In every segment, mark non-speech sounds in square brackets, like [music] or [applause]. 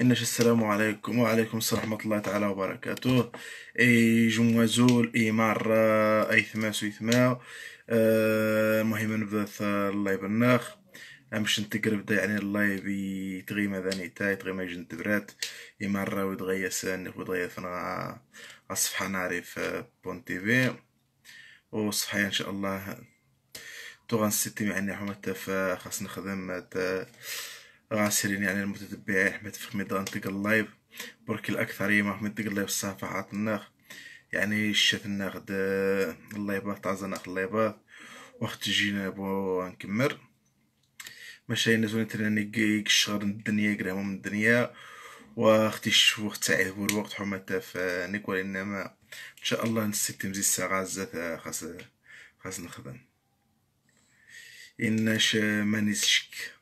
إنش السلام عليكم وعليكم السلام ورحمة الله تعالى وبركاته إي جموازول إي مرة إي ثماس وي ثما المهم آه، نبدا اللايف الناخ أمش نتقرب دا يعني اللايف يتغيما ذاني تاي يتغيما يجن تبرات إي مرة ويتغيى سانف ويتغيى ثنا الصفحة نعرف آه، بون تيفي وصفحة إن شاء الله تغنسيتي معني حمتا فخاص نخدم تا غاسلين يعني المتتبعين في ميدان نطق اللايف برك الأكثرية ما نطق اللايف الصفحات الناخ يعني شات ناخد اللايفات تعزا ناخد اللايفات وقت جينا بو نكمر ماشي الناس وين تراني يقشغر الدنيا قراهم من الدنيا واختي وقت هو الوقت حما تاف نيك انما ان شاء الله نسيت مزي الساعه زات خاص خاص نخدم اناش ما شك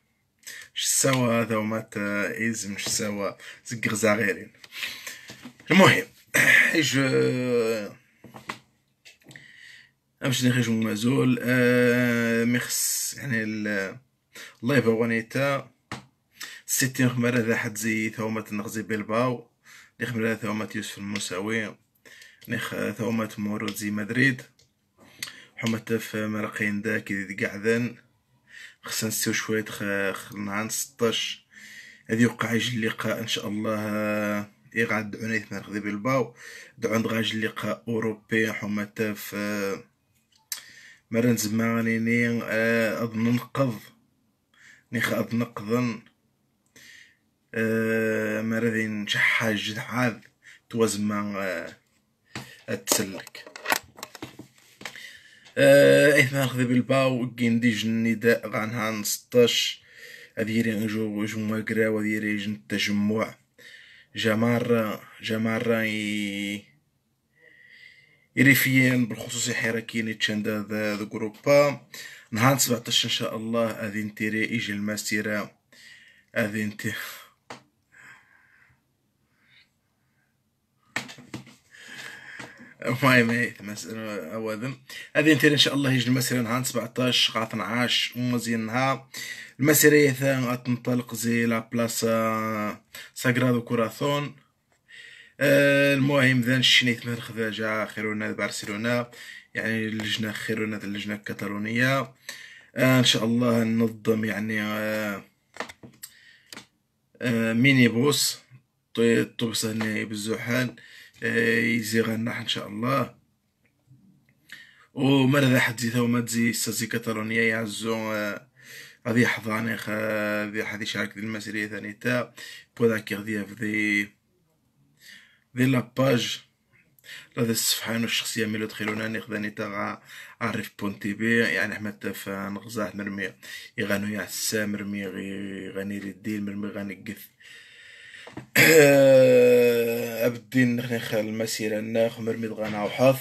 مش سوا هذا وما تايز مش سوا زقر زغيرين المهم امش نخرج من مازول آه مخس يعني اللايف غونيتا ستين خمرة ذا حد زي ثومة نغزي بلباو لي خمرة ثومة يوسف الموساوي نخ آه، ثومة مورود زي مدريد حمت في مرقين ذا كذي قعدن خصنا نستو شوية عن ستاش غادي يوقع يجي اللقاء ان شاء الله اي غندعونا يثمان غادي بالباو دعو عند غاجي اللقاء اوروبي حماتا في مرن زمانيني اظن آه، نقض نيخ اظن نقضن مرة آه، شحاج عاد جدعاد توازمان آه، أتسلك اثنان آه، إيه، خذ بالباو كينديج النداء غا نهار 16 هذه راه جو جمعة كراو هذه راه جن التجمع جمارة جمارة يريفيين بالخصوص حركين تشاندا ذا جروبا نهار 17 إن شاء الله اذين انتيري ايجي المسيرة اذين انتيري ماي ماي مسألة أوذم هذه انت إن شاء الله يجي المسيرة نهار 17 غا 12 ومزي نها المسيرة ثان غتنطلق زي لا بلاصة ساكرادو كوراثون آه، المهم ذا شنيت مثل خذاجة خيرونا برشلونة يعني اللجنة خيرونا اللجنة الكتالونية آه، ان شاء الله ننظم يعني آه، ميني بوس طبسه هنا بالزحال يزي إيه، غناح ان شاء الله ومرة حد زي وما تزي سازي كاتالونيا يعزو آه، غادي يحضاني خا غادي حد يشارك ذي المسيرية ثاني تا بوذا كي غادي ذي ذي لاباج لا ذي الصفحة انو الشخصية ميلو تخيلونا نخذاني تا غا عرف بون تي بي يعني احمد تفا نغزاه مرمي يغنو يعسا مرمي غني للدين مرمي غني قث آه، ابدي نخلي خال المسيرة ناخ مرمي غانا وحظ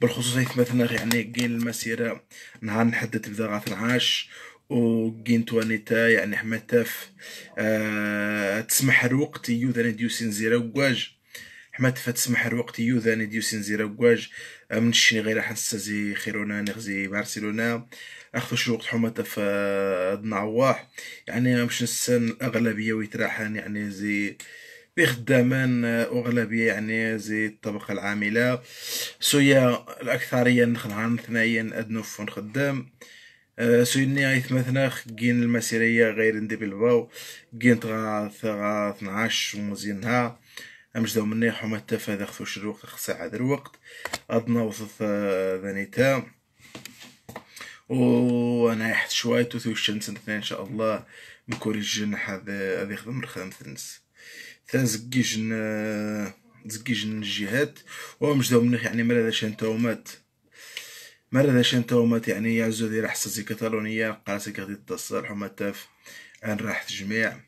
بالخصوص مثلا يعني كين المسيرة نهار نحدد بدا غا نعاش وكين توانيتا يعني حماتاف أه تسمح الوقت يوذان ديوسين زيرا وكواج حمتاف تسمح الوقت يوذان ديوسين زيرا وكواج آه، من الشين غير حسازي خيرونا نغزي برشلونة اخف شروق حمته في نعواح يعني مش نسان الاغلبيه ويتراحن يعني زي بخدامان أغلبية يعني زي الطبقة العاملة سويا الأكثرية عن ثنايا أدنوف خدام آه، سويني يتمثنا كين المسيرية غير ندي بالباو كين تغا ثغا ثنعاش ومزينها دو مني حمتا فذا خثوش الوقت خساعة الوقت أدنا آه، وثث ذنيتا وانا حت شوية الشمس ان شاء الله نكوري الجن هذا هذا يخدم الخام ثنس ثنس جن زقيجن الجهات ومش دوم يعني مرة شان تومات مرة شان تومات يعني يا زودي راح سازي كتالونيا قاسي كاتي التصالح وما تاف ان راح تجميع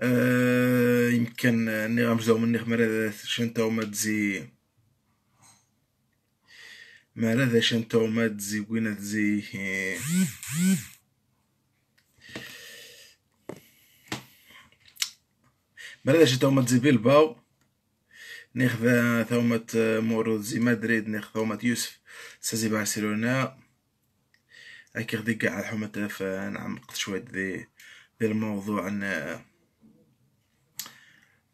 أه يمكن اني غامش دوم مني مرة شان تومات زي Malade shanta omadzi gwinadzi. Malade shanta omadzi بيلباو ناخذ ثومة موروزي مدريد ناخذ ثومة يوسف سازي بارسلونا هاكي غدي كاع حمة نعمق شوية ذي ذي الموضوع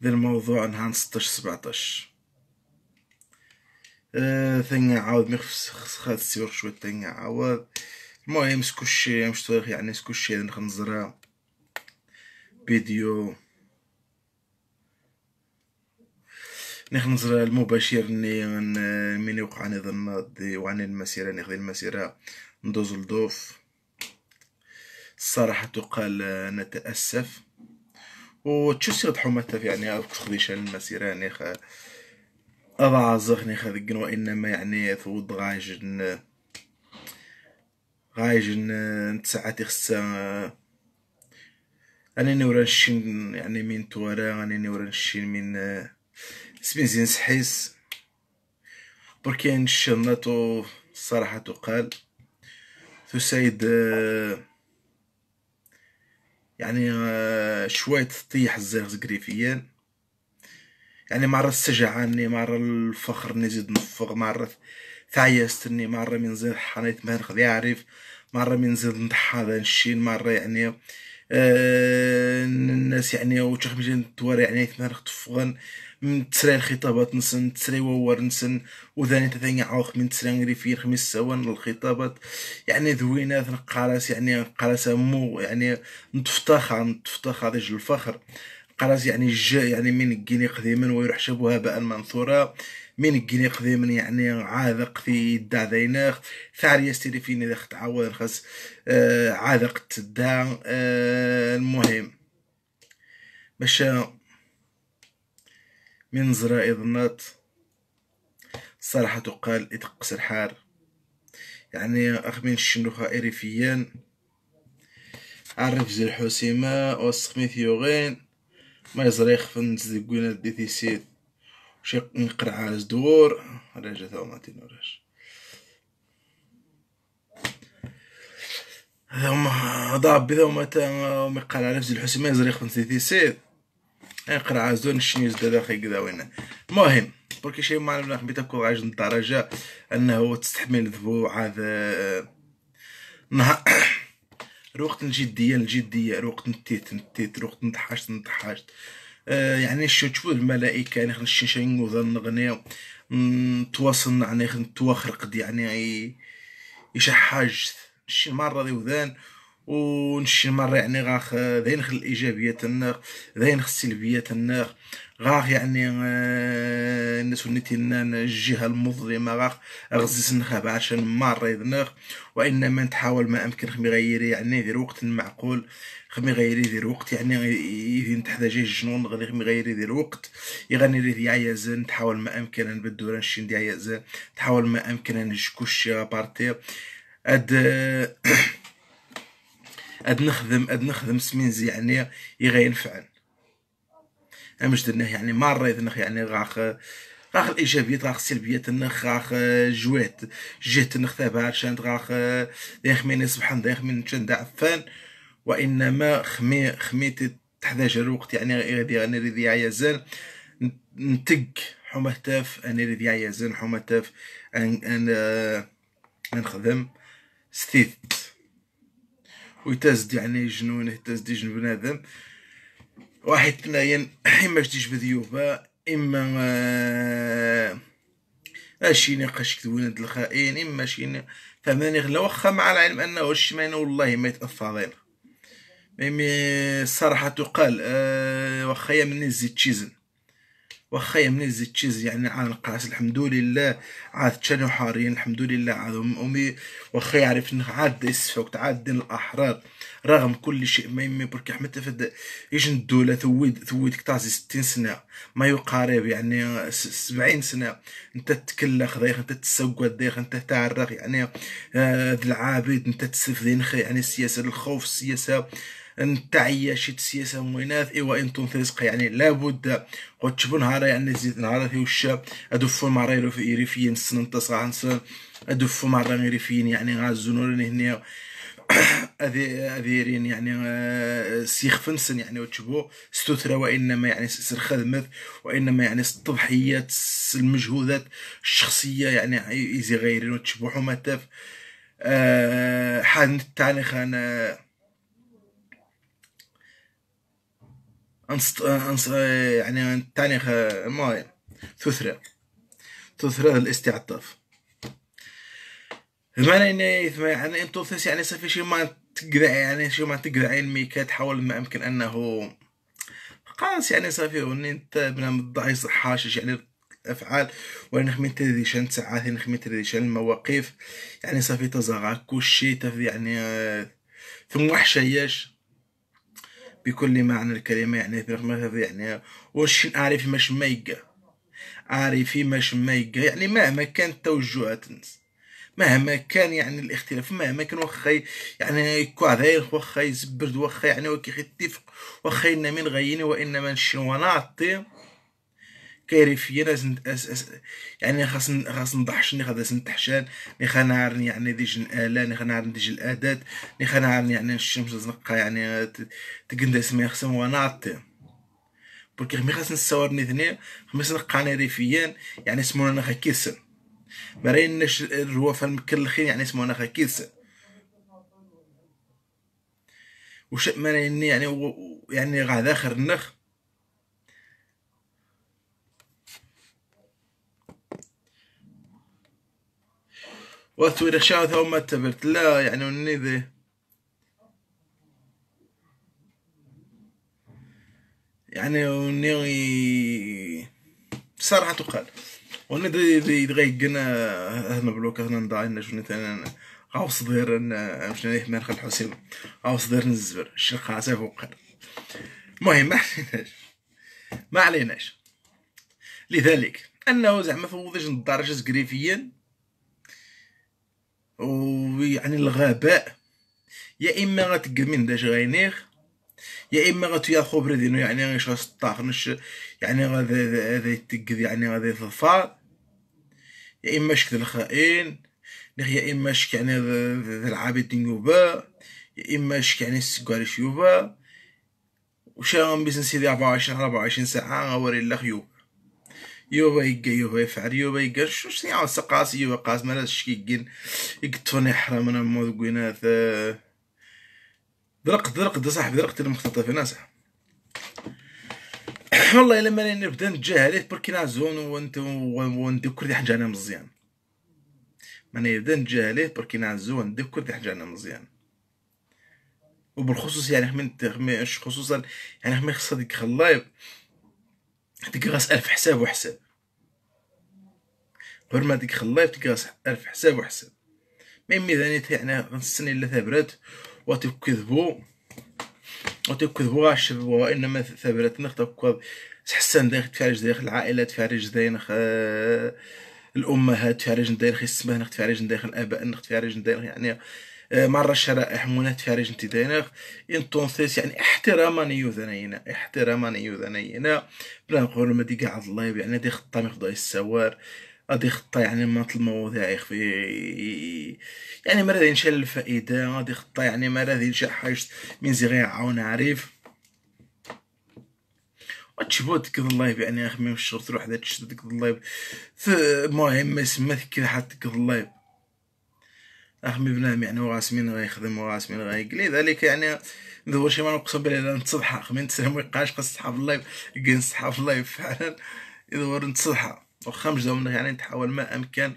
ذي الموضوع نهار ستاش سبعتاش آه، ثاني عاود ميخسخات السيوخ شوية ثاني عاود المهم سكوشي مش تاريخ يعني سكوشي نخنزرة فيديو نخنزر المباشر ني من وقع نظن الناضي وعن المسيرة ناخذ المسيرة ندوز الدوف الصراحة تقال نتأسف وتشوسي يضحو متى يعني تخذيش المسيرة ناخذ أضع زغني خذقن وإنما يعني ثود غايج غايج نتساعات خصها أنا نورا نشين يعني من توارا أنا نورا نشين من زين سحيس بركي نشنطو الصراحة تقال ثو سيد يعني شوية تطيح الزيغ زقريفيان يعني مرة السجعاني مرة الفخر نزيد نفخ مرة تعيستني مرة من زيد حنيت ما نخذ يعرف مرة من زيد نضحى هذا الشيء مرة يعني آه الناس يعني وتشخ مجين الدوار يعني ثمان خطفغن من تسري الخطابات نسن تسري وور نسن وذاني تثاني عوخ من تسري غريفين خمس سوان الخطابات يعني ذوينا ثنقارس يعني قارس مو يعني نتفتخر نتفتخر رجل الفخر قرات يعني جا يعني من الجني قديما شبه هباء منثورا من الجني قديما يعني عاذق في دا ذيناخ ثعري يستلفين فينا خت عوض خاص آه عاذق تدا آه المهم باش من زرا إظنات صراحة تقال إتقس الحار يعني أخ من الشنو خائري عرف زي الحسيمة وسخميث يوغين ما يزريخ في دي قوينة دي تيسيد وشي نقرع على دور راجع تاو ما تنوراش هذا هما ضاب بذا وما تا ما يقال على فزي الحسين ما يزريخ فنز دي تيسيد نقرع عاز دور نشني يزد هذا كذا وين المهم بركي شي ما عرفنا خبيتا كو عاجن الدرجة أنه تستحمل ذبو عاد نهار روقت الجديه الجديه روقت نتيت نتيت روقت نضحشت نضحشت آه، يعني يعني تشوف الملائكه يعني خنشي شنو نغنيو نتواصل يعني قد يعني يشحاج شي مره ذي وذان ونشي مرة يعني غاخ ذين خل الإيجابيات النار ذين خل السلبيات النار غاخ يعني آه، الناس نان الجهة المظلمة غاخ غزيز نخاب عشان ماريض نغ وإنما نتحاول ما أمكن خمي غيري يعني ذي وقت المعقول خمي غيري ذي الوقت يعني إذا تحتاج الجنون غادي خمي غيري ذي الوقت يغني لي ذي عيازن تحاول ما أمكن نبدو رانشين ذي عيازن تحاول ما أمكن نشكوش بارتي أد [coughs] أد نخدم أد نخدم سمينز يعني يغير فعل مش درناه يعني ماري نخ يعني غاخ غاخ الايجابيات غاخ السلبيات النخ غاخ جوات جهت النخ ثابها شانت غاخ دايخ من سبحان دايخ من شان عفان وانما خمي خميت تحتاج الوقت يعني غادي انا ريدي عيازان نتق حما تاف انا ريدي يزن حومه تاف ان نخدم ستيت ويتزد يعني جنون تازد جنون بنادم واحد ثنايا اما شتيش بذيوبة اما اشي آه، نقاش كذوين د الخائن اما شي فماني غلا واخا مع العلم انه الشمعين والله ما يتاثر علينا مي الصراحة تقال أه واخا مني زيت تشيزن واخا مني زيت تشيز يعني عن القاس الحمد لله عاد تشانو حارين الحمد لله عاد امي واخا يعرف عاد يسفك عاد الاحرار رغم كل شيء ما يمي برك حمد تفد ايش الدوله ثويد ثويد كتازي 60 سنه ما يقارب يعني 70 سنه انت تكلخ ضيخ انت تسوق ضيخ انت تعرق يعني ذا آه العابد انت تسفذين يعني السياسه الخوف السياسه انت عياشت سياسة مويناث ايوا انتم ترزق يعني لابد قلت شبون هارا يعني زيد نهارا في وشا ادفو مع في ايريفيين سنن تصاحن سن ادفو مع غيريفيين يعني غازونورين هنا اذيرين يعني آه، سيخ فنسن يعني وتشبو ستوثرا وانما يعني سر خدمت وانما يعني التضحيات المجهودات الشخصيه يعني ايزي غيرين وتشبو حما تاف آه، حان تاني خان آه، انص انص يعني تاني خا ما ثثرة ثثرة الاستعطاف بمعنى ان يعني انتو ثس يعني صافي شي ما تقدر يعني شي ما تقدر علمي كتحاول ما امكن انه قاس يعني صافي وني انت بنام ضعيف حاشش يعني الافعال ونخمي تريديشن ساعات نخمي تريديشن المواقف يعني صافي تزغى كلشي يعني آه، ثم وحشياش بكل معنى الكلمة يعني هذا يعني واش عارف ماش ميقة عارف ماش ميقة يعني مهما كانت توجهات الناس مهما كان يعني الاختلاف مهما كان واخا يعني يكون عذاير واخا يزبرد واخا يعني وكي يتفق واخا إن من غيني وإنما نشنو نعطي كيري أس لازم يعني خاص خاص نضحش ني خاص نتحشان ني خنعرن يعني ديج الاله ني خنعرن ديج الاداه ني خنعرن يعني الشمس زنقه يعني تقندس ما يخصم ونعطي بوركي خمي خاص نصور ني ثني خمس نقاني ريفيان يعني سمونا انا خاكيسن هو في المكلخين يعني سمونا خاكيس وش مرين يعني و... يعني غا اخر النخ وثوير شاوث وما تبرت لا يعني وني ذي يعني وني صراحة تقال وانا دي دي دي قنا هنا بلوك هنا نضاعي لنا شنو ثاني غاو صدير مشنا ليه مالك الحسين غاو صدير نزبر الشرق عسى فوق المهم ما عليناش ما عليناش لذلك انه زعما فوضيش الدرجه تكريفيا ويعني الغباء يا اما غتقمن داش غينيخ يا اما غتيا خبر دينو يعني غيشغل سطاخ نش يعني غادي هذا يتقد يعني غادي يظفر يا اما شك الخائن يا اما شك يعني العابد يوبا يا اما شك يعني السكاري شيوبا غن بيزنس سيدي 24 24 ساعة غوري الله خيوب يوبا يقا يوبا يفعل يوبا يقا شو شنو يعني سقاس يوبا قاس مالا شكي يقين يقتوني حرام انا مو ذقينات درق درق صاحبي درق المختطفين صاحبي [coughs] والله الا ماني نبدا نتجه عليه بركينا زون وانت وندكر دي حاجه انا مزيان ماني نبدا نتجه عليه بركينا زون وندكر دي حاجه انا مزيان وبالخصوص يعني من خصوصا يعني ما يخص ديك خلايب ديك غاس الف حساب وحساب غير ما ديك خلايب ديك غاس الف حساب وحساب مي يمي يعني غنستني الا ثابرات وتكذبوا وتكذ بواش وانما ثابت نخ تكذ تحسن داخل تفارج داخل العائله تفارج داينخ الامهات تفارج داينخ السمان نخ تفارج داخل الاباء نخ تفارج داخل يعني آه، مرة الشرائح منات تفارج انت داينخ تونسيس يعني احتراما يوذنينا احتراما يوذنينا بلا نقول ما دي قاعد الله يعني دي خطام يخضع السوار غادي يخطى يعني من المواضيع يخفي يعني ما غادي ينشال الفائده غادي يخطى يعني ما غادي حاجه من زغي عاون عارف وتشبوت كذا اللايف يعني اخي ميم مشغل تروح ذا تشد كذا اللايف المهم ما يسمى كذا حتى كذا اللايف اخي بنادم يعني وغاسمين غيخدم وغاسمين غيقلي ذلك يعني ندور شي ما نقسم بالله نتصضحى اخي ما و ويقاش قص صحاب اللايف كاين صحاب اللايف فعلا يدور نتصضحى واخا مجدهم يعني نتحاول ما امكن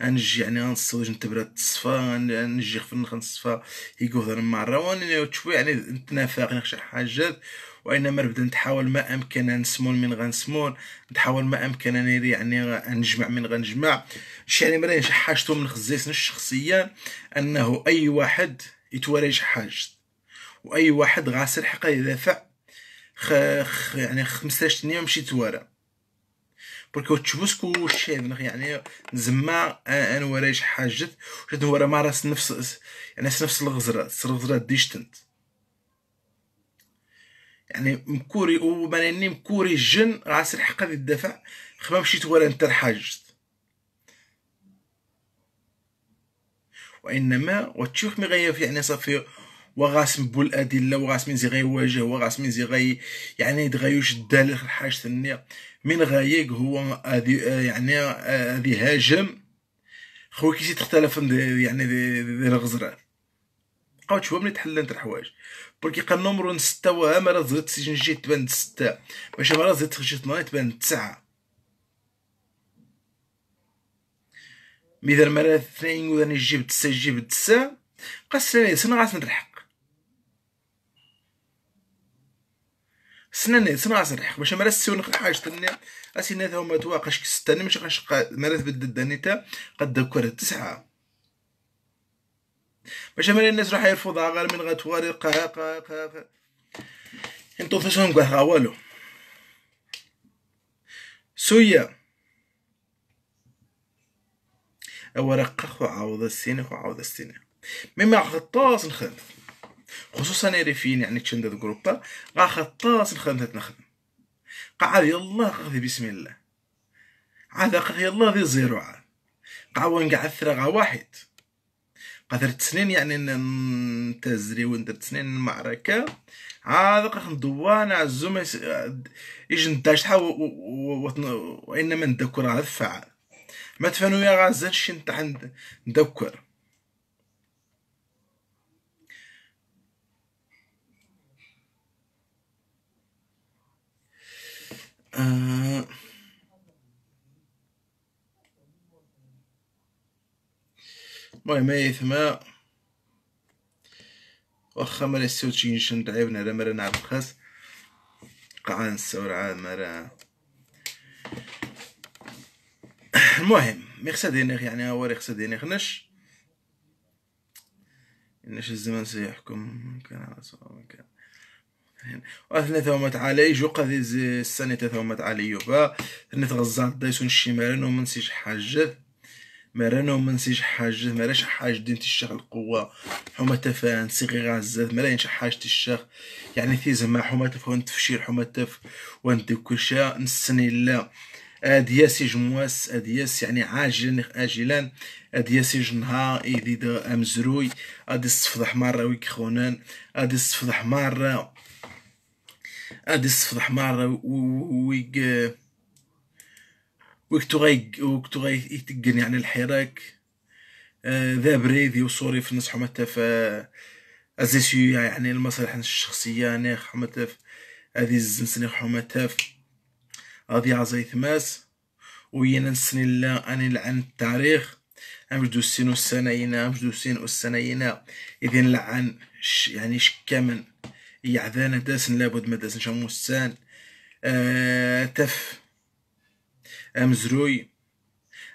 نجي يعني نصوج نتبرد الصفا نجي في النخ نصفا يقهر مع الروان يعني, يعني نتنافق نخشى حاجات وانما نبدا نتحاول ما امكن نسمون من غنسمون نتحاول ما امكن نير يعني نجمع من غنجمع شي يعني مرين شي من خزيسنا الشخصيه انه اي واحد يتوري شي حاجه واي واحد غاسر حقا يدافع خ... خ... يعني 15 ثانيه مشيت ورا برك تشوفسكو الشعب يعني زعما انا ورا شي حاجه شد راه ما راس نفس يعني نفس الغزره الغزره ديشتنت يعني مكوري وبانني مكوري الجن راس الحق ديال الدفع خما مشيت ورا انت الحاجه وانما وتشوف مي غير يعني صافي وغاسم بول ادله من زي غيواجه وغاس من زي غي يعني دغيوش الدال الحاج النية من غايق هو يعني هذه هاجم خويا كي تختلف يعني دي الغزره قاوت شويه ملي تحل انت الحوايج بركي قال نمرو ستة وها مرة زدت السجن جي تبان ستة باش مرة زدت خشيت ناي تبان تسعة مي دار مرة اثنين وذاني جيب تسعة جيب تسا قاس ثاني سنة غاس نلحق سنان سمع صريح باش مرس سيون حاجة الناس أسينات هما تواقش ستاني مش غاش مرس بد نتا قد ذكر تسعة باش مرس الناس راح يرفضها غير من غتوري قا قا قا انتو فاشون قاها والو سويا أورقخ وعاوض السنة وعاوض السنة مما غطاس نخدم خصوصا ريفين يعني تشند جروبا غا خطاس الخدمة نخدم قا يالله يلا بسم الله عاد قا يالله ذي زيرو عاد قعد وين قاع ثرا واحد قدرت سنين يعني نتزري وندرت سنين المعركة عاد ندوانا ندوان عزوم ايش نداش شحال وانما ندكر هذا فعال ما تفانو يا غازان شي نتا ندكر أه. المهم هاي ثما واخا مالا السوتشي نشن لعبنا على مرا نعرف خاص قعان السور عاد مرا المهم مي خصها دينيخ يعني هو خصها دينيخ نش نش الزمن سيحكم كان على صواب كان واثنى ثومت علي جو قذيز السنة ثومت علي يوبا ثنى غزان دايسون شي مرن ومنسيش حاجة مرانو ومنسيش حاجة مراش حاجة دين تشيخ القوة حما تفان سيغي عزاز مراينش يعني حاجة الشيخ يعني في زعما حما تف وانت فشير حما تف وانت كلشا نسني لا ادياسي جمواس ادياس يعني عاجلا اجلا ادياسي جنها ايدي امزروي ادي الصفضح مرة ويك خونان ادي الصفضح مرة غادي يصفضح مرة ويك ويك غي ويك غي يتقن يعني الحراك آه، ذا بريدي وصوري في نصحو متى في ازيسيو يعني المصالح الشخصية نيخ حمتى في الزنس الزنسني حمتى في غادي عزي ثماس وينا نسني لا أني لعن التاريخ أمجدو السين والسناينا أمجدو السين ينا إذن لعن يعني شكامن هي داسن لابد ما داسنش موسان آه تف أمزروي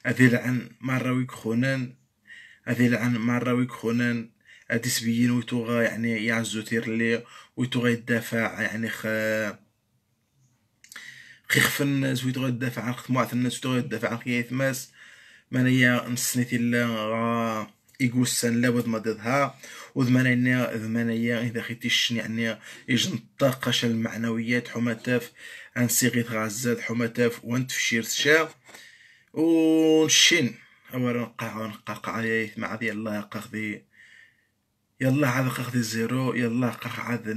أذي لعن خونان هذه العن لعن مراويك خونان هذه سبيين ويتوغا يعني يعزو تير لي ويتوغا يدافع يعني خ خيخف الناس ويتوغا يدافع عن خطموعة الناس ويتوغا يدافع عن خيايث ماس مانيا نسنيتي لا آه، يقوسان لابد ما ضدها وذمانيا ذمانيا إذا الشني يعني إجن شال المعنويات حماتاف عن سيغيث وانت في وانتفشير الشاغ ونشين أولا نقع ونقع قع مع ذي الله قخذي يلا عاد قخذي زيرو يلا قخ عاد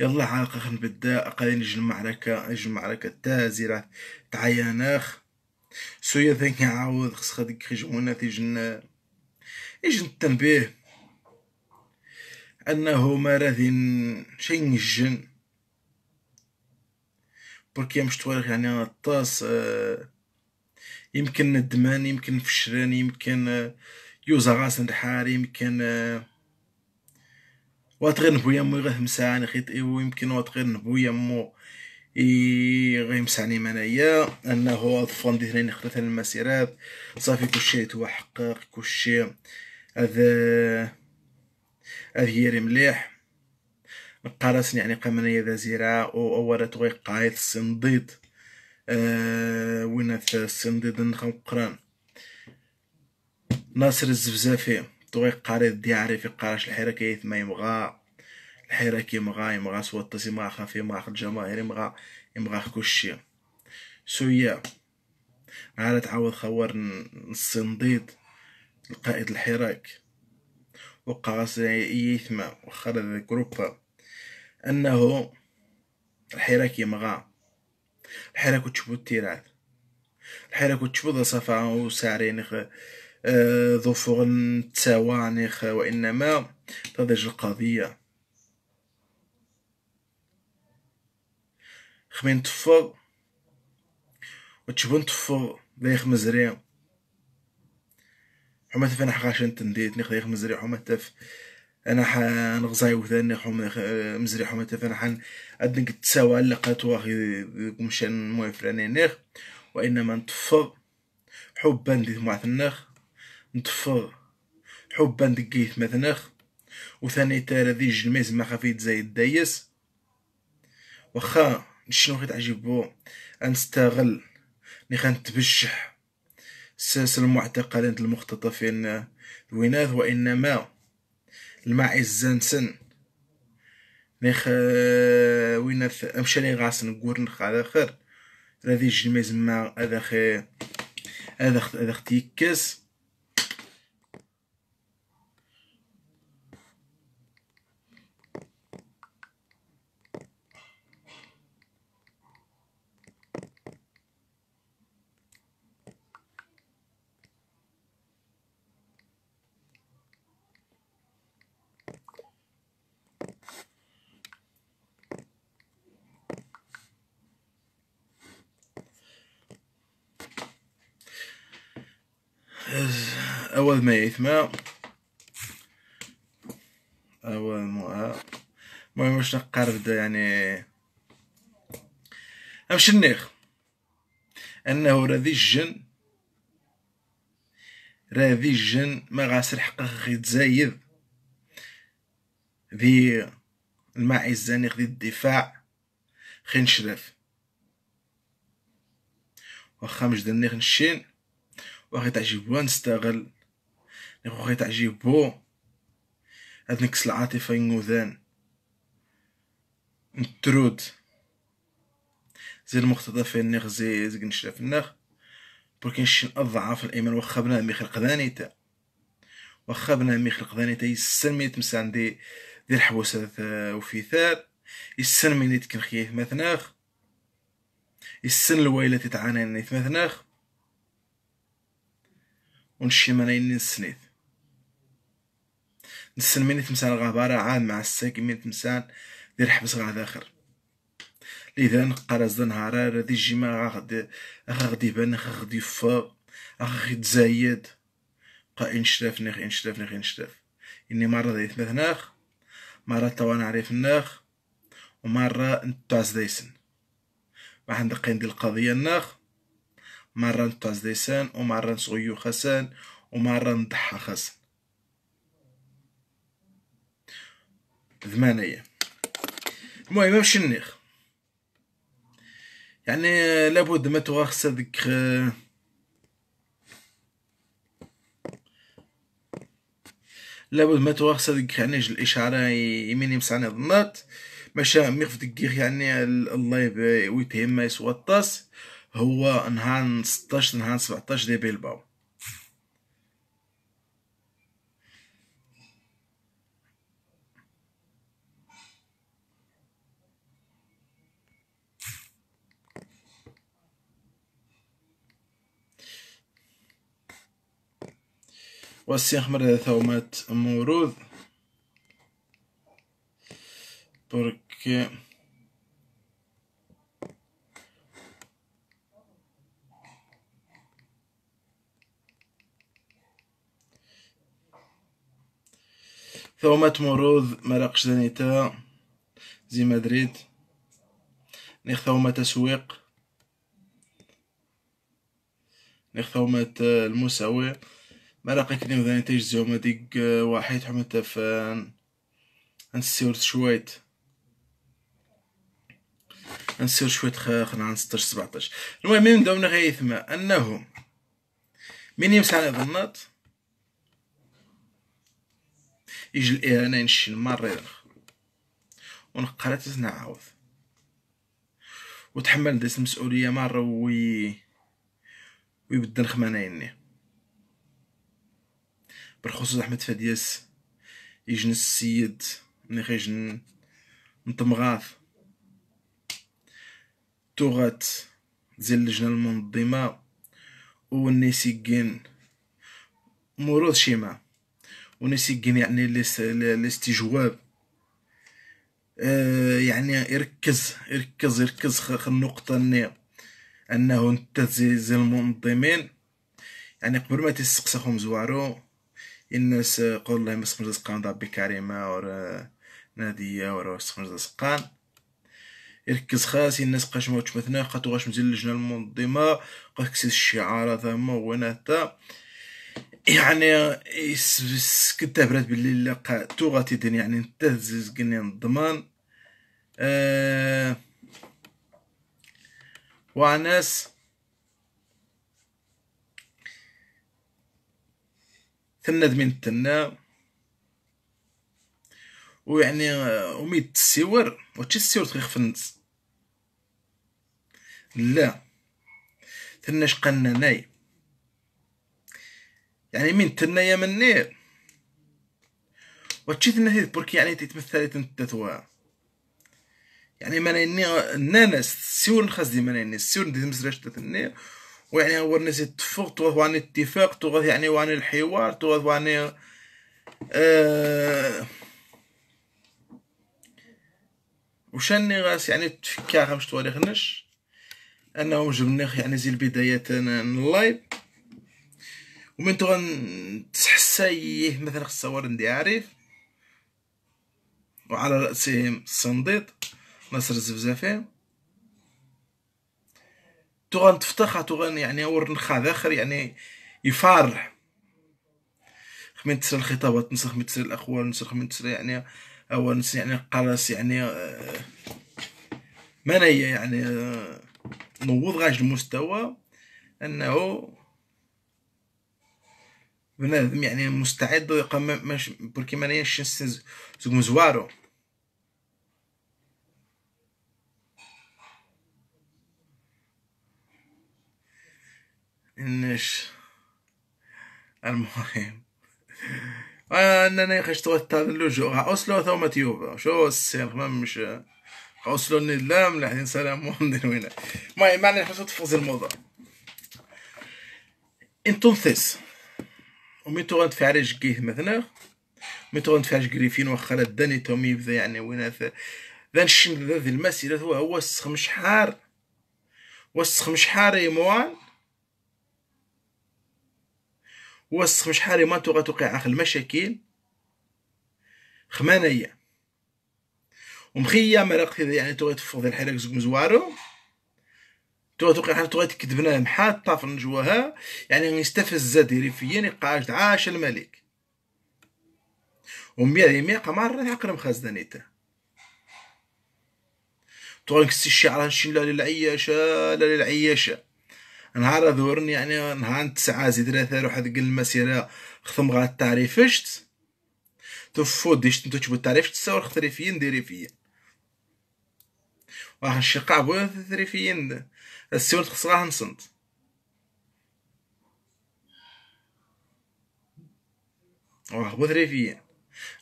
يلا عاد قخ نبدا قاعدين نجي المعركة نجي المعركة تا زيرات تعياناخ سويا ذاك يعاود خص غادي يخرجوا نتيجة يجي التنبيه ما راذين شي نجن بركي مش طويل يعني الطاس يمكن ندمان يمكن فشران يمكن euh, يوزا غاس الحار يمكن euh, واتغير نبويا مو غير مساعة خيط ايو يمكن واتغير نبويا مو غيمسعني منايا انه اضفا دي ثاني خطة المسيرات صافي كلشي توحقق كلشي هذا هذا يري مليح قرص يعني قمنايا ذا زراعة وأولا تغي قايد السنديد أه وين السنديد نخم قران ناصر الزفزافي تغي قاريد دياري في قراش الحركة ما يبغى الحراك يمغا يمغى سوطس يمغى خاف خد الجماهير يمغا يمغا كلشي سويا عاد تعاود خور الصنديد القائد الحراك وقاس يثما وخرج الجروب انه الحراك يمغا الحراك وتشبو التيرات الحراك وتشبو صفا وسارين ظفر آه، تساوى وانما تضج القضيه خمين نتفر وتشبون تفوق ليخ مزريع حما تف انا حقاش نتنديت نخ ليخ مزريع حما تف انا حنغزاي وثاني حما مزريع حما تف انا حن ادنك تساوى لقات واخي مشان موي فلاني نخ وانما نتفر حبا ديت معثنخ نتفر حبا دقيت مثنخ وثاني تالا ذي جلميز ما خفيت زي الدايس وخا شنو غادي تعجبو نستغل ملي غنتبجح سلسل المعتقلين المختطفين الوناث وإنما المعزان سن نخ وناث أمشاني غاسن قورنخ على خير هذه جلمي ما هذا خي هذا هذا كاس أول ما يثمى أول ما المهم واش نقرد يعني أمشي النيخ أنه راذي الجن راذي الجن ما غاسر حقق تزايد ذي الماعز الزنيق ذي الدفاع خين شرف واخا مجد النيخ نشين واخا تعجبوها نستغل يغوغي تاع بو هاد نكس العاطفة ينوذان نترود زي المقتضى في النخ زي زي نشلا في النخ بولكن شين أضعاف الإيمان وخا بنادم خلق ذانيتا وخا بنادم خلق ذانيتا يسلم يتمس عندي ديال حبوسات آه، وفيثات نيت ينيت كنخيه مثناخ يسن الويلة تتعانى نيت مثناخ ونشي مانين نسنيت نستلمين تمسان غبارة عاد مع من تمسان دير حبس غا داخر لذا نقرز دا نهار هذي الجماعة غا غدي غا غدي يبان غا غدي يفا غا غدي يتزايد بقى انشراف نخ انشراف نخ انشراف إني مرة دايت مثناخ مرة توا نعرف الناخ ومرة نتعز دايسن واحد ندقي ندير القضية الناخ مرة نتعز دايسان ومرة نصغيو خسان ومرة نضحى خسان ثمانية المهم باش نيخ يعني آه، لابد ما تغخص هذيك آه، لابد ما تغخص هذيك يعني الإشارة يمين مسعني النط ماشا ميخ دقيق يعني اللايف آه، ويتهم ما يسوى الطاس هو نهار 16 نهار 17 دي بيلباو السياح مرة ثومات موروذ porque ثومة مورود مراقش دانيتا زي مدريد نيخ ثومة تسويق نيخ ثومة المساوي ملاقي كني وذاني تيج زوما ديك آه، واحد حمد فان آه، نسير شويت نسير شويت خاخنا عن 16 17 المهم من دون غير ما انه من يمسح على ظنات يجي الاعلان نشي المريض ونقرات نعاود وتحمل ديس المسؤوليه مره وي ويبدا نخمانيني بالخصوص احمد فدياس يجن السيد ملي خيجن نتمغاف توغات ديال اللجنه المنظمه ونسيكين مورود شيما ونسيكين يعني الاستجواب آه يعني يركز يركز يركز خا النقطه اني انه انت زي, زي المنظمين يعني قبل ما تسقسخهم زوارو الناس قول لهم مرزا سقان ربي كريمة ورا نادية ورا مرزا سقان يركز خاص الناس قاش موتش مثنا قاتو غاش مزيل اللجنة المنظمة كسيس الشعارة ثما وانا تا يعني كنت برات باللي لا تو غاتي دين يعني انت قني الضمان آه وعناس كنا تنا التنا ويعني آه، وميت السيور وتشي السيور تغيخ فنس لا تناش قلنا ناي يعني من تنا يا مني وتشي تنا هيد بركي يعني تتمثل تنتتوا يعني ماني آه، ناناس نانس سيور نخزي ماني ناني سيور ندير مزراش تتني ويعني هو الناس يتفق تغض وعن اتفاق تغض يعني وعن الحوار تغض وعن آه وشاني غاس يعني تفكا خمس تواريخ نش انه جبنا يعني زي البدايات اللايف ومن تغن تحسايه مثلا صور ندي عارف وعلى رأسهم الصنديد نصر الزفزافين تغن تفتخى تغن يعني ور نخا ذاخر يعني يفارح خمين تسر الخطابات نسخ من تسر الاخوان نسخ من تسر يعني أو نس يعني قرس يعني آه، منية يعني آه، نوض غاج المستوى أنه بنادم يعني مستعد يقام مش بركي مانيش زوارو انش المهم انا خشت وثاد غا اوسلو ثم تيوبا شو السير مش اوسلو لا لحين سلام مهندن وين المهم معنى نحن تفوز الموضوع انتونثس ومي تغنت في عرج جيه مثلا مي تغنت في عرج جريفين وخلت داني تومي بدا يعني وين ذا نشن ذا المسيرة هو وسخ حار وسخ حار يموان وسخ شحال ما توقع اخ المشاكل خمانية ومخيا مرق يعني توقع تفوض الحراك زوج مزوارو توقع توقع حتى تو غتكذبنا محاطة في جواها يعني يستفز ريفيين يقعاش عاش الملك ومبيع يميع قمار يعقل مخزنة نيتا تو غنكسي الشعر هنشي لا للعياشة لا للعياشة نهار دورن يعني نهار تسعة زيد ثلاثة روح قل المسيرة خثم غا التعريفشت توفو ديشت نتو تشبو التعريفشت تصور خثريفيين ديريفيين واخ الشقع بو ثريفيين السيول تخص غا نصنت واخ بو ثريفيين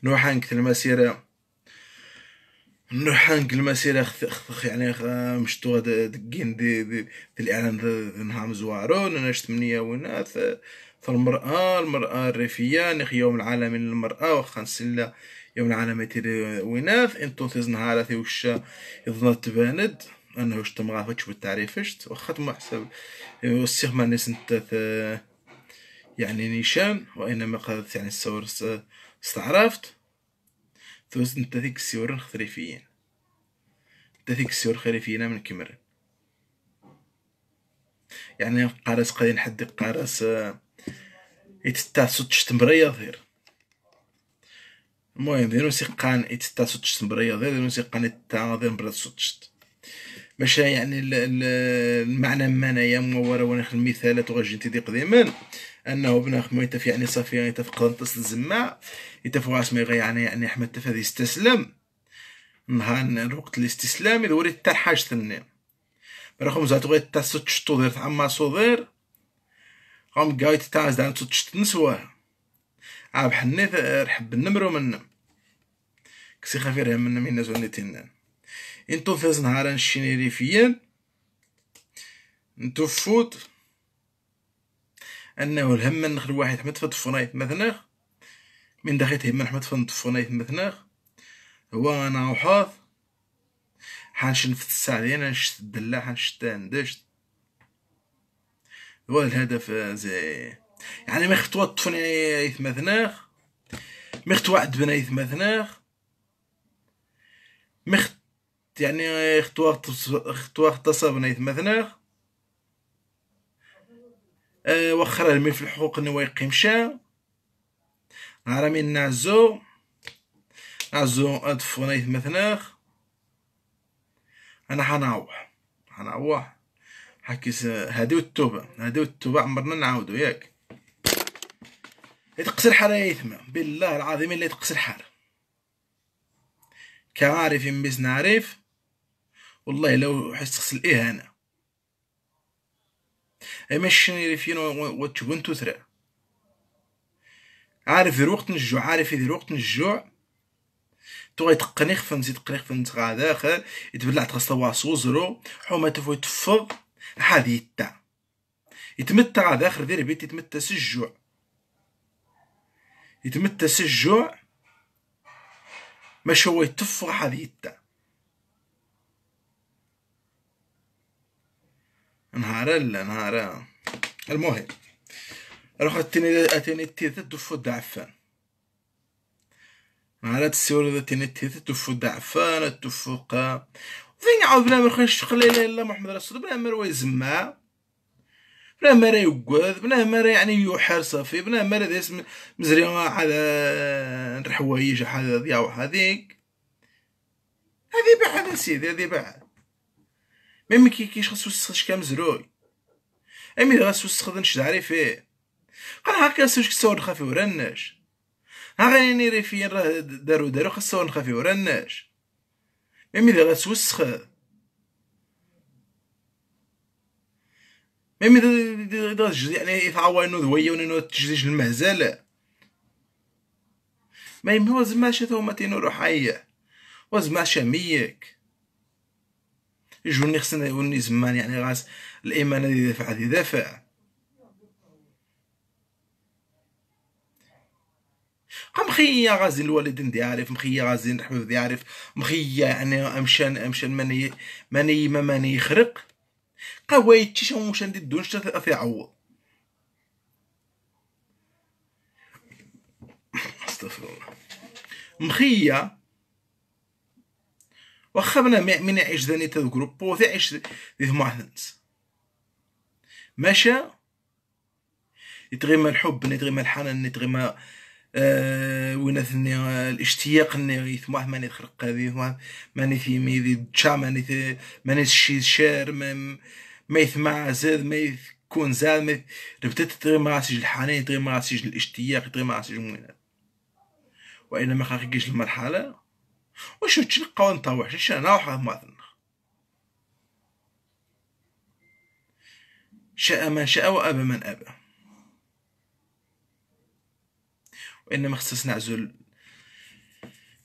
نوحا المسيرة نحنق المسيره خ خ يعني د دقين دي, دي, دي الاعلان نهار مزوارون انا ثمانيه وناث المراه المراه الريفيه نخ يوم العالمي للمراه وخا نسلا يوم العالمي تيري وناث انتونتيز نهارا ثي وش يظن تباند أنا وش تم غافتش بالتعريفشت وخا تما حسب السيغ ما ناس يعني نيشان وانما قد يعني الصور استعرفت ثوز نتا ديك السيور خريفيين نتا ديك السيور خريفيين من كمر يعني قارس قاين حد قارس آه، يتتا صوت شتمبري يظهر المهم ديرو سيقان يتتا صوت شتمبري يظهر ديرو سيقان يتتا غادي نبرد صوت شت باش يعني المعنى منايا مورا وانا المثالات وغاجي دي قديما انه ابن خمو يتف يعني صفيان يتف قنطس الزماء يتف ما يعني يعني احمد تفادي يستسلم نهار وقت الاستسلام اذا وريت تا حاجة ثني برقم زاتو غير تا ست شطو دير تعما صدير قام قايت تا زدان ست شط نسوا عاب حني رحب النمرو منم كسي خفير هم من ينا زوني تنان انتو فاز نهارا شينيري فيا انتو فوت انه الهم نخل واحد حمد الطفونايت مثناخ من تهم من حمد الطفونايت مثناخ هو انا وحاض حنشنف الساعة ديالنا نشت الدلة حنشت ندشت هو الهدف زي يعني ما خطوة طفن يثمثناخ ما خطوة عدبنا يثمثناخ ما يعني خطوة خطوة بنايت مثناخ آه، واخا راه الملف الحقوق النوايق مشى عرامي نعزو نعزو أدف ونايت مثناخ أنا حنعوح حنعوح حكي هادي التوبة هادي التوبة عمرنا نعاودو ياك يتقصر حارة يا يثما بالله العظيم اللي يتقصر حارة كعارف يميز نعرف والله لو حس الإهانة اي ماشي ريفيون وتشبون ثرا عارف ذي وقت نجوع عارف ذي وقت الجوع تو يتقني خفن زيد قني فن تغا داخل يتبلع تغسل واسو زرو حوما تفو يتفض حاد يتع يتمتع داخل ذي ربيت يتمتع سجوع يتمتع سجوع ما هو يتفض حاد نهار نهار المهم روح اتني اتني تيتا تفو دعفان نهار تسيور تي تني تيتا تفو دعفان تفوقا فين عاود بلا ما يخرج لا لا محمد رسول بلا ما روا زما بلا ما راه يقعد بلا ما راه يعني يوحر صافي بلا ما راه اسم مزري على الحوايج هذا ضياع وهذيك هذه بعد سيدي هذه بعد مي مكيكيش خاصو يستخدم يستخدمش كمزروي امي خاصو يستخدم شدعري فيه قال هاكا سوش كسور نخافي ورناش ها غاني نيري فين راه دارو دارو خاصو نخافي ورناش امي ذا غاسو يستخدم ميمي دا يعني يتعاونو ذويا ونينو تجديج المهزلة ما يمي وزما شتو ما تينو روحية وزما شميك يجوني خصنا يوني زمان يعني غاس الايمان اللي يدافع هذه يدافع مخيا غازي الوالدين ديعرف مخيا غازي الحبيب ديعرف مخيا يعني امشان امشان ماني ماني ما ماني يخرق قوي تشي شنو مشان دي الدون شتا عوض استغفر الله مخيا واخا بنا من عيش ذاني تا جروب ذي عيش ذي معهنس ماشى يتغيما الحب يتغيما الحنان يتغيما أه وين ثني الاشتياق ني يثمح ماني تخرق هذه ماني في ميدي تشا ماني في ماني شي شار ما يثمع زاد ما يكون زاد ما ربتت تغير سجل الحنان تغيما مع سجل الاشتياق تغيما مع سجل وإنما خاخيكيش المرحلة واش هادشي اللي بقاو نطاوح ليش انا وحده شاء من شاء وابى من ابى وانما خصنا نعزل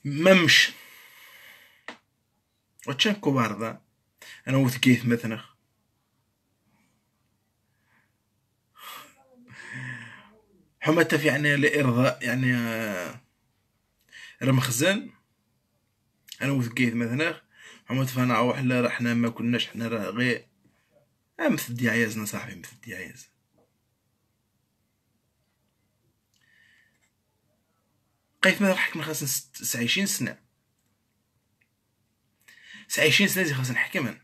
ممش وتشان كبار ذا انا وثقيت مثنخ حمتف يعني لإرضاء يعني آه، رمخزن انا و كيف مثلا هما فانا واحد راه حنا ما كناش حنا راه غير امس أه، ديايزنا صاحبي مثل ديايز بقيت ما راح نحكم خاص سعيشين سنة سعيشين سنة زي خاص نحكم أنا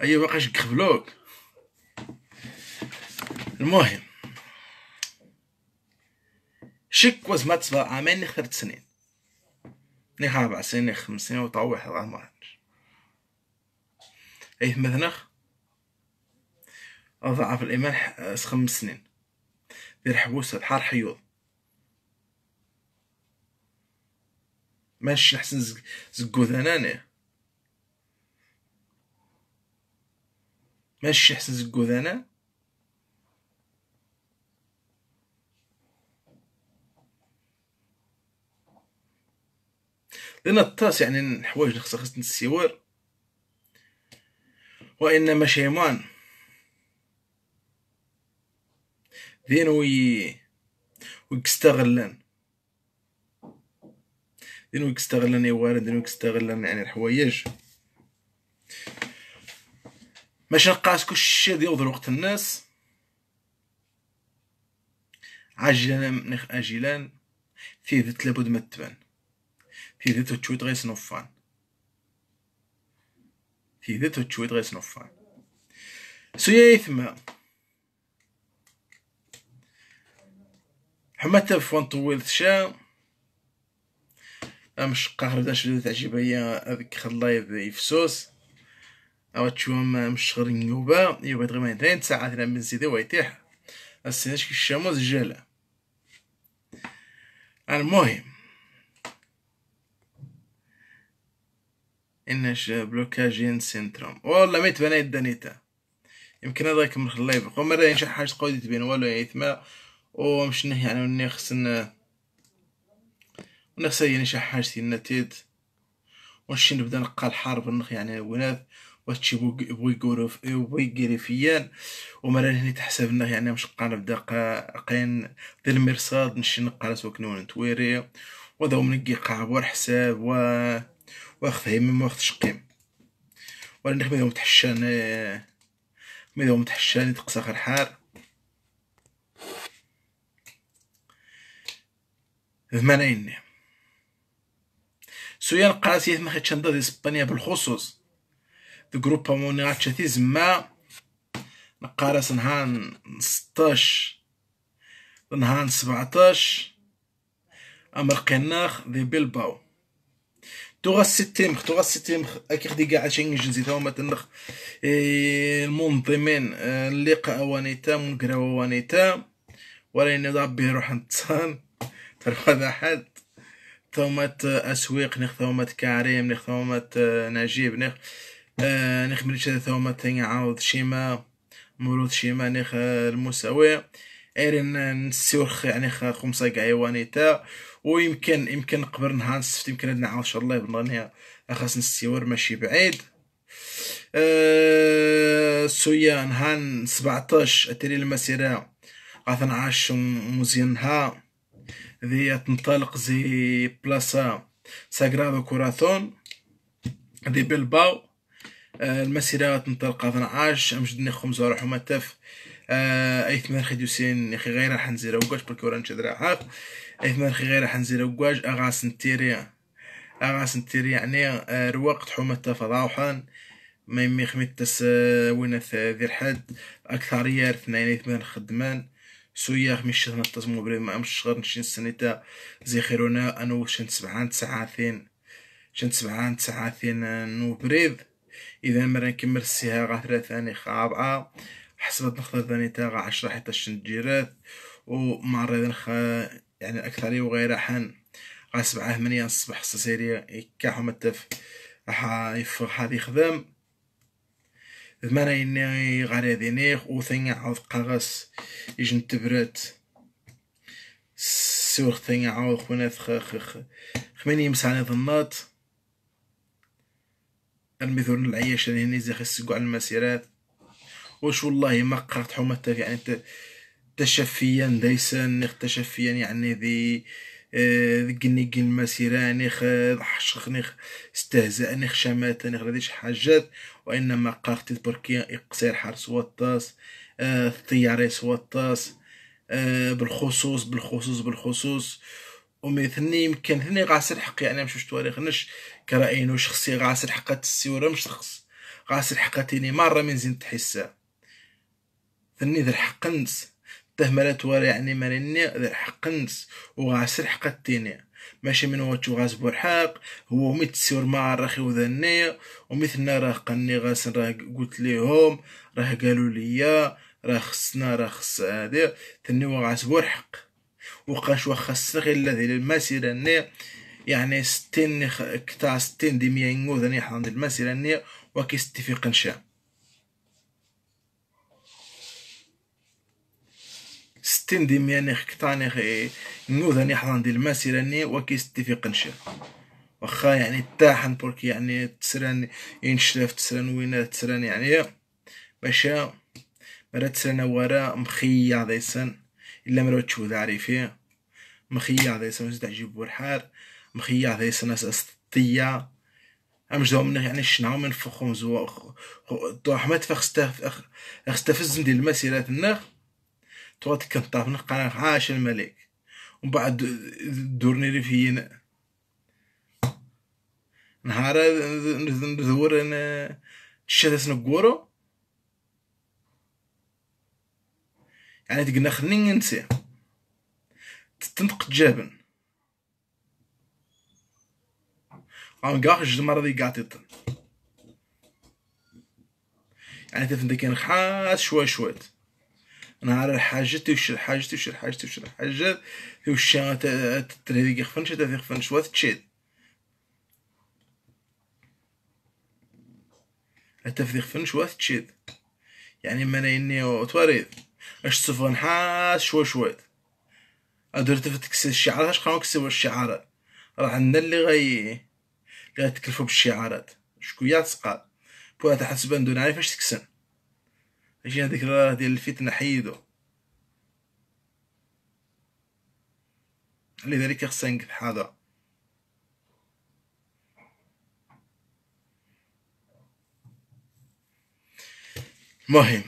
أيوا باقاش كخبلوك المهم شك was ماتس عامين عمال نخر سنين نخ أربع سنين خمس سنين وطوح الله ما إيه مثنخ اضعف الإيمان خمس سنين دير حبوس الحار حيوض ماشي نحسن زكو ذناني ماشي نحسن زكو ذناني لان الطاس يعني حوايج خصها السوار وانما شيمان ذين وي ويكستغلن ذين ويكستغلن يوارد ذين ويكستغلن يعني الحوايج ماشي نقاس كلشي ديال وقت الناس عاجلا نخ اجلا في لابد ما تبان نوفان ሂደቶቹ ስኖፋን ሂደቶቹ ስኖፋን سيثم حماتة فون طويل شا امش قهر داش بدات عجيبايا هذيك خلايض يفسوس او تشوام مش غير نيوبا يوبا ما يدين ساعة ثنا من سيدي ويتيح السناش كي الشاموز جالا المهم إنش بلوكاجين سينتروم والله ميت بنات دانيتا يمكن هذا كم خلايف قوم مرة إن شاء حاجة قوي تبين والو يثما ومش نهي يعني وني خصنا ونخسي إن شاء حاجة النتيد ونشي نبدا نقال حرب النخ يعني وناث واتشي بويقولو بويقيري فيان ومرة هني تحسب النخ يعني مش نبدأ قا قين دير مرصاد نش نقال سوكنون تويري وذا منقي قاع حساب و واخ فهيم واخ تشقيم وانا نخبي يوم تحشان ما يوم تحشان يتقصى غير حار ثمانين سويا القاسية ما خدش نضاد اسبانيا بالخصوص دو جروبا موني شتي زما نقارس نهار نستاش نهار سبعتاش امر قناخ ذي بيلباو تغا ستمخ تغا اكي اكيخدي كاع شينجن تاو ما تنخ المنظمين آه، اللقاء اللي قاوانيتا مقراوانيتا ولين ربي روح نتصان تعرف هذا حد ثومات اسويق نخ ثومات كريم نخ ثومات نجيب نخ آه، نخ مليش ثومات ثاني عاود شيما مولود شيما نخ آه، المساوي ايرن نسيوخ يعني خمسة قايوانيتا ويمكن يمكن نقبر نهار السبت يمكن هاد النهار ان شاء الله بنغنيها خاصنا نستيور ماشي بعيد ا آه، سويا نهار 17 اتري المسيره غاتنعاش مزيانها ذي تنطلق زي بلاصه ساغرادو كوراثون دي بلباو آه، المسيره تنطلق غاتنعاش امجدني خمسه روحو متاف أه اي ثمان خديوسين يا اخي غير راح نزيرها وكاش بركي ورا نشد إثمان إيه، غير حنزل وقاج أغاس نتيريا أغاس نتيريا يعني رواق آه، تحومة فضاوحان ما يمي تس آه، وينث ذي الحد يار اثنين ثمان خدمان سوياخ مش نطس موبري ما أمش غير نشين سنتا زي خيرونا أنو شن سبعان ثين شن سبعان ثين آه، نو بريد إذا مرة نكمل السيها غا ثلاثاني خابعة حسبت نخطر ثاني تاغا عشرة حتى شن جيرات ومع ريدن خا يعني الأكثرية وغيرها حان غا سبعة ثمانية الصبح سيريا كا هما التف راح يفرح يخدم خدم ثمانية غاري دينيغ و ثانية عاود قاغس يجن تبرات سوخ ثانية عاود خونا خ خميني مسعني ظنات المثور العياش هني زي خس على المسيرات وش والله ما قرات حومتها يعني انت تشفيا نخ تشفيا يعني ذي آه، ذقني قل مسيراني نخ شمات نخ رديش حاجات وإنما قاخت بركي إقصير حرس وطاس آه، الطيارة سوطاس آه، بالخصوص بالخصوص بالخصوص ومثني يمكن ثني غاسر حق يعني مش تواريخ نش كرأينو شخصي غاسر حقات السيورة مش شخص غاسر حقاتيني مرة من زين تحسها ثني ذا الحق نس تهملت يعني مانني ذا حقنس وغاسر التيني ماشي من واتشو غاز برحاق هو ميت سور مع الرخي وذني ومثلنا راه قني غاس راه قلت ليهم راه قالوا ليا راه خصنا راه خص هادي تني وغاس برحق وقاش وخصنا غير الذي المسيرة النية يعني ستين كتاع ستين دي ميانو ذني حضن المسيرة ستي في نشام ستين ديمياني خكتاني خي نوذا حضان دي الماسيراني وكي ستي قنشر واخا يعني تاحن برك يعني تسران ينشرف تسران وينا تسران يعني باشا مرا تسران ورا مخيا ديسن إلا مرا تشو فيه مخيا ديسن وزيد عجيب بورحار مخيا ديسن أسطية أمجدو منه يعني الشنعة من فخوم زوا خو... خو... طو أحمد فخستف أخ... أخستفزن ديال المسيرات النخ تغاد كنطاف نقرا عاش الملك ومن بعد دورني لي فينا نهار نزور انا الشتاس نقورو يعني تقنا خلني ننسى تنطق جابن غان كاع جد مرة دي قاعد تيطن يعني تفندي كان خاص شوي شويت نهار الحاجة حاجتي الحاجة حاجتي وش توشر الحاجة آه، توشا تترهيق خفنش تترهيق خفنش واتشد التفذيق خفنش تشيد يعني ما اني تواريد اش تصفن حاس شوي شوي ادور تفتكس الشعارات اش خانو كسوا الشعارات راه عندنا اللي غي اللي غيتكلفوا بالشعارات شكون يا تسقى بوها تحسب ندون عارف اش تكسن اجينا هذيك راه ديال الفتنه حيدو لذلك خصنا نكبح هذا المهم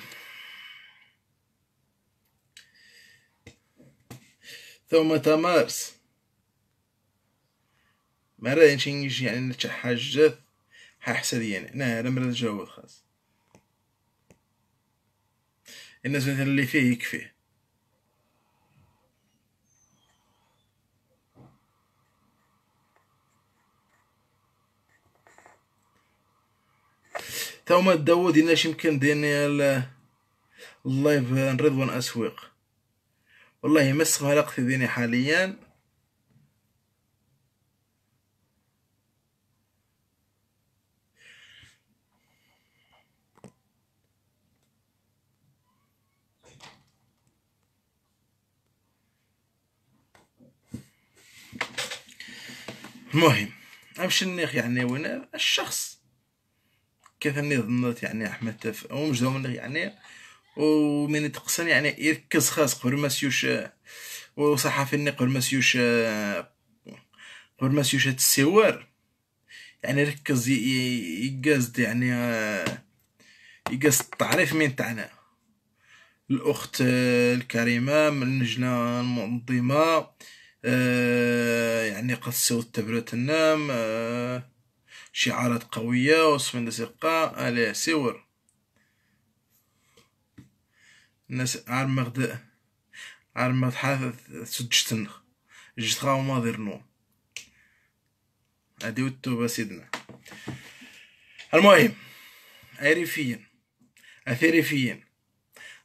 ثم تمارس مرة ينشي يعني يعني حسديا نهار نعم، مرة جواب خاص مثلا اللي فيه يكفيه توما داوود يناش يمكن ديني اللايف رضوان أسويق والله مسخ على ديني حاليا المهم امشي النيخ يعني وين الشخص كيف اني ظنت يعني احمد تف من يعني ومن تقسن يعني يركز خاص قبل ما سيوش وصحفي ني قبل ما سيوش قبل ما سيوش السوار يعني ركز يقصد يعني يقصد التعريف من تاعنا الاخت الكريمه من لجنه المنظمه آه، يعني قد سوت تبرت النام آه، شعارات قوية وصفين لسقاء على سور الناس عالم غدا عالم حاث سجتن جتغا وما ذرنو نو هادي والتوبة سيدنا المهم عريفيا اثريفيا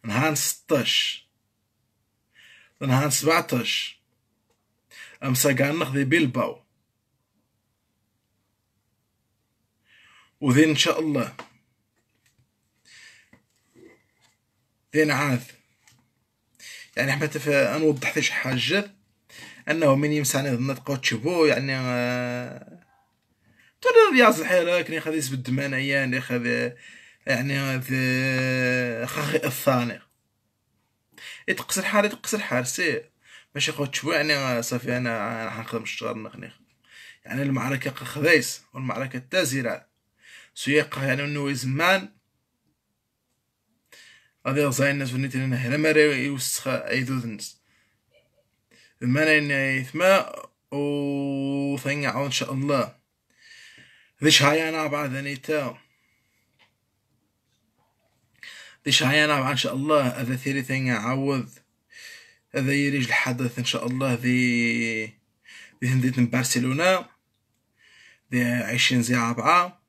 نهان ستاش نهان سبعتاش امسى كاع نخذي بيلباو وذين ان شاء الله ذين عاد يعني حبيت انا وضحت شي حاجه انه من يمسعني ضمن قوتشبو يعني آه ترى رياض الحيرة كني خذيس من عيان خذ يعني خاخي الثاني يتقص الحال يتقص الحال سي ماشي قلت يعني صافي انا راح نخدم الشهر نخني يعني المعركة قخذيس والمعركة التازرة سيقا يعني انه زمان غادي غزاين الناس ونيت لنا هنا ما يوسخ اي ايدو ذنس ثمانا يثما و ثاني ان شاء الله ذيش هاي انا بعد تا ذيش هاي انا ان شاء الله هذا ثيري ثاني عوض هذا يريج الحدث ان شاء الله ذي ذي هنديت من برشلونه ذي عشرين زي عبعة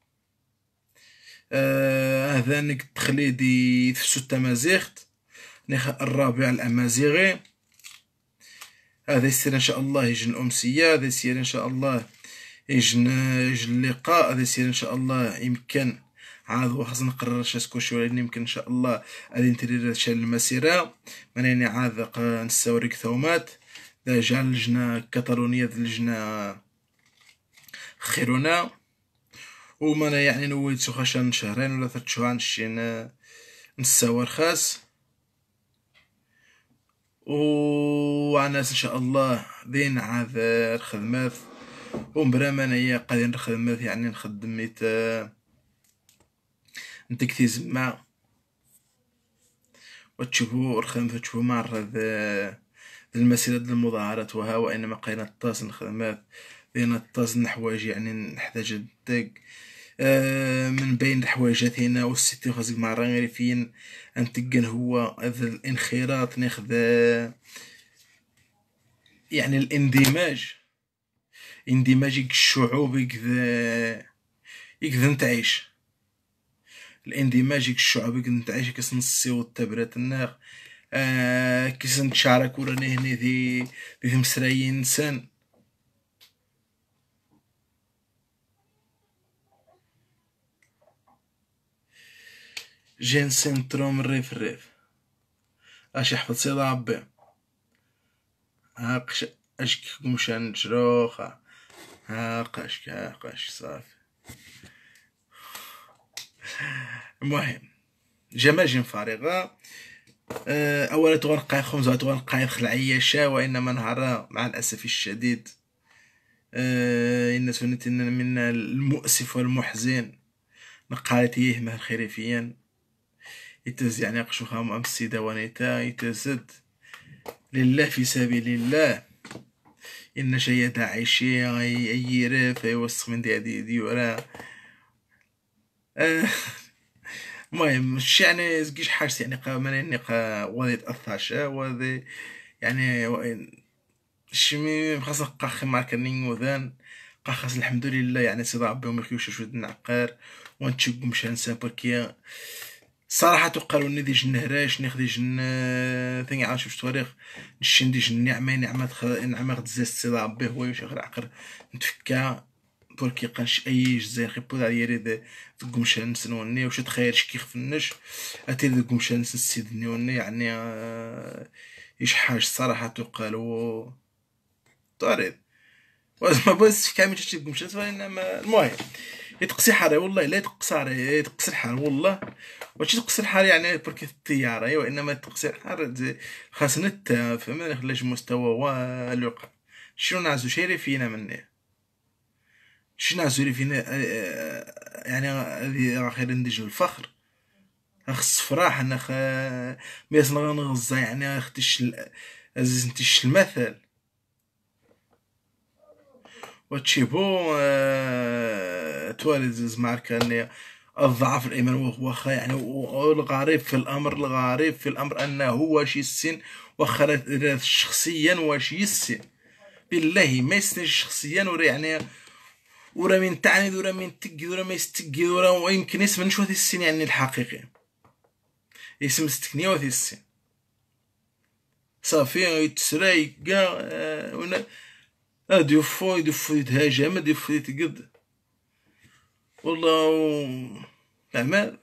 آه هذا نك تخلي دي ستة مازيخت نخ الرابع الامازيغي هذا يصير ان شاء الله يجي الامسيه هذا يصير ان شاء الله يجي اللقاء هذا يصير ان شاء الله يمكن عاد خاصنا نقرر شاسكو شو لان يمكن ان شاء الله غادي ندير شال المسيره منين عاد نستوريك ثومات دا جا اللجنه الكتالونيه ذا اللجنه خيرونا ومانا يعني نويت شان شهرين ولا ثلاث شهور نشين نساور خاص وناس ان شاء الله دين عاد الخدمات ومبرمانية قادين نخدمات يعني نخدم ميت نتا كثير زعما وتشوفو خدمت تشوفو مرة ذا المسيرة ذا المظاهرات وها وإنما قينا الطاس الخدمات لأن الطاس الحوايج يعني نحتاج الدق آه، من بين الحوايجات هنا والستي خاصك مع غير فين انتقن هو هذا الانخراط ناخذ آه، يعني الاندماج اندماج الشعوب يكذا يكذا نتعيش الاندماجي كالشعبي كنتعيش كسنسيو التبرات النار آه كيسنتشارك وراني هنا ذي ذي مسرايين انسان جين سنتروم الريف الريف اش يحفظ سيد ربي هاقش اش كمشان جروخة هاقش هاقش صافي المهم جماجم فارغة آه، أولا تغنقايف خمسة تغنقايف خلعية شا وإنما نهار مع الأسف الشديد آه، إن سنة من المؤسف والمحزن نقالت إيه ما خريفيا يتز يعني خام ام السيدة ونيتا يتزد لله في سبيل الله إن شيء داعشي غي أي رافع وسخ من دي دي ديورا دي آه، المهم الشي يعني زكيش حاجه يعني قمر منين قا وذي تأثاش آه، وذي يعني الشمي خاص قا خي ماركا نينغو ذان الحمد لله يعني سي ربي وميخيوش شوية نعقار ونتشق مش هنسان بركيا صراحة تقالوا اني ديج نهراش ناخدي جن ثاني عاش في الطريق نشين ديج النعمة نعمة نعمة خد سي ربي هو يمشي غير عقر نتفكا دور كيقاش اي جزائر غيبوز عليا ريد ذو قمشان نسنوني وش تخيرش شكي فنش اتي ذو قمشان السيد ني يعني آه، ايش حاج صراحة تقال و طارد ما بس كامل تشتي قمشان انما المهم يتقصي حاري والله لا يتقص حاري يتقص الحال والله واش تقصي الحال يعني برك الطيارة وإنما تقصي الحال خاصنا فما نخلاش مستوى والوقع شنو نعزو شيري فينا منيه شنا زوري فينا آه، آه، يعني هذه راه خير نديج الفخر خص فرح انا خ ميس نغزا يعني ختش عزيز نتيش المثل بو آه، توالد زيز ماركا اني الضعف الايمان واخا يعني والغريب في الامر الغريب في الامر انه واش يسن واخا شخصيا واش يسن بالله ما يسنش شخصيا وري يعني ورا من تعند ورا من تقد ورا ما يستقد ورا ويمكن اسم نشوى هذه السن يعني الحقيقي اسم استكنية وهذه السن صافي يتسرى ونا ادي آه، آه، هادي يفو يدفو يتهاجم هادي يفو يتقد والله الأعمال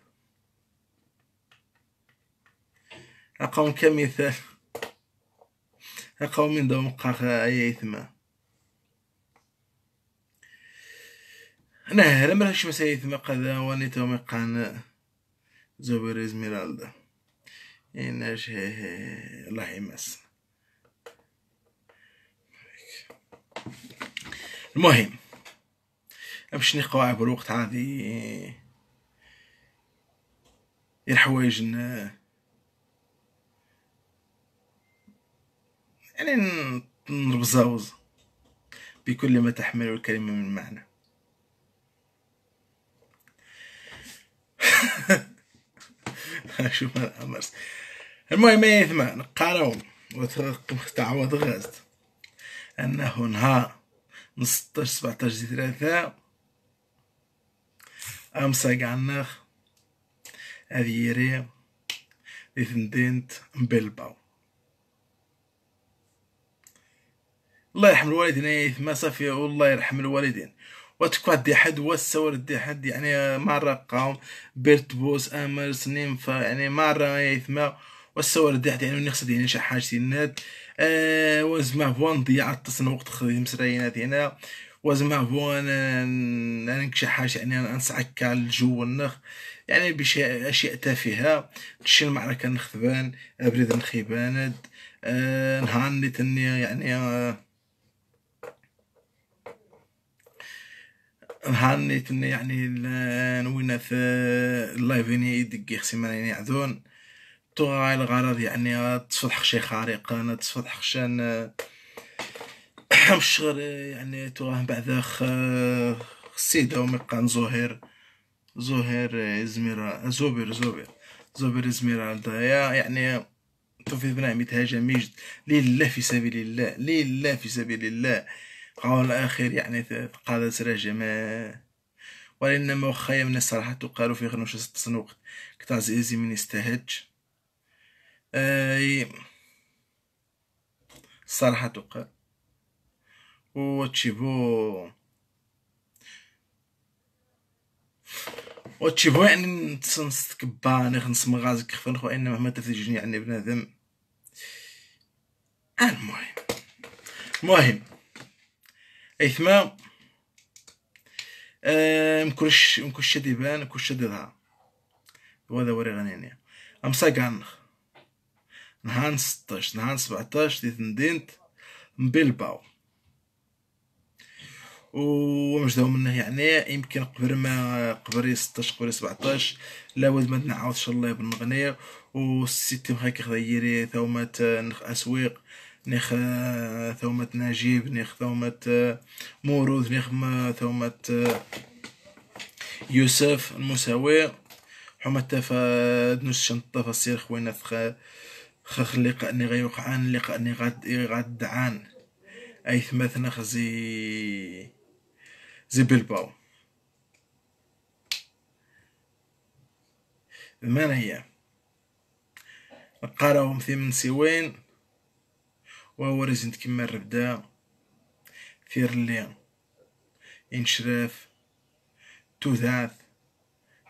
أقوم كمثال أقوم من دوم قاخا أي ثمان نه لمرهش مسيث و ونيتو مقان زوبر إزميرالدا إنش الله يمس المهم باش الوقت بالوقت هذه الحوايج يعني نربزاوز بكل ما تحمله الكلمة من معنى [laughs] شو الامرس المهم يثما نقارو تعوض غازت أنه نهار من 16 17 زي ثلاثة أمسا كاع الناخ هذي يري مبلباو الله يرحم الوالدين يا إيه، ثما صافي والله يرحم الوالدين واتكوا دي حد والسور دي حد يعني مرة قاوم بيرتبوس أمرس نيمفا يعني مرة يثما والسور دي حد يعني نقصد يعني شي حاجة تينات آه وزما فوان ضيع التصن وقت خدم سراينات هنا وزما فوان انا آه، يعني شي حاجة يعني نسعك الجو النخ يعني بشي اشياء تافهة تشي المعركة نخذبان ابريد نخيباند آه نهار نتني يعني،, يعني آه هانيت يعني نوينا في اللايف هني يدقي خصي ما عذون تو الغرض يعني تصفح شي خارق انا تصفح شان مش غير يعني تو بعدا خسيدة ومقان زهير زهير ازميرا زوبر زوبر زوبر ازميرا دايا يعني تو في بنعمة هاجم لله في سبيل الله لله في سبيل الله قول الأخير يعني قال سراجما وإنما وخايا من الصراحة تقالوا في غنوش تصنوق كتاز زيزي من استهج آه، الصراحة تقال وتشيبو وتشيبو يعني نتسنس كباني يعني خنس مغازك كخفن خو إنما ما تفجني يعني بنادم المهم المهم ايثما آه، مكرش مكرش شدي بان مكرش ديضها وهذا وري غنيني يعني. امسا كانخ نهان ستاش نهان سبعتاش ديت مدينة بيلباو ومجدو منه يعني يمكن قبل ما قبل 16 قبل 17 لا ود ما نعاودش الله بنغني وسيتي مخا كيخدا يري ثومات نخ اسويق نخ آه، ثومة نجيب نخ ثومة آه، موروث نخ آه، ثومة يوسف المساوي حما تفا دنوس شنطة فصير خوينا ثخ خخ لقأني غيوقعان لقأني غد غدعان أي ثمثنا خزي زي بلباو ثمان أيام قراهم ثمن سوين وهو رزنت كما الربدة ثيرلي انشرف توذاث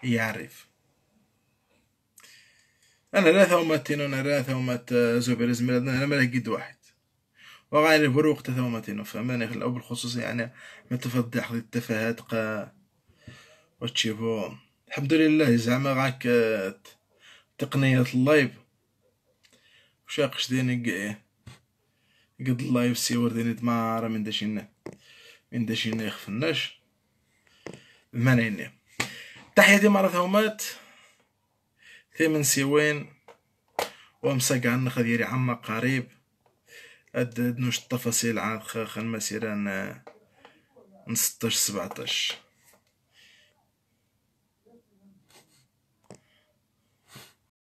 يعرف أنا لا ثومتين أنا لا ثومت زوبر ازمال أنا ملا قد واحد وغير فروق تثومتين فماني الاول بالخصوص يعني ما تفضح حظي التفاهات قا وتشيبو الحمد لله زعما غاك تقنية اللايف وشاقش ديني قايه قد الله يفسي ورديني دمارة من داشينا من داشينا يخفناش تحية دي مرة ثومات ثمن سيوين ومساق عن خذيري عما قريب أدد نوش التفاصيل عن خلما سيران نستاش سبعتاش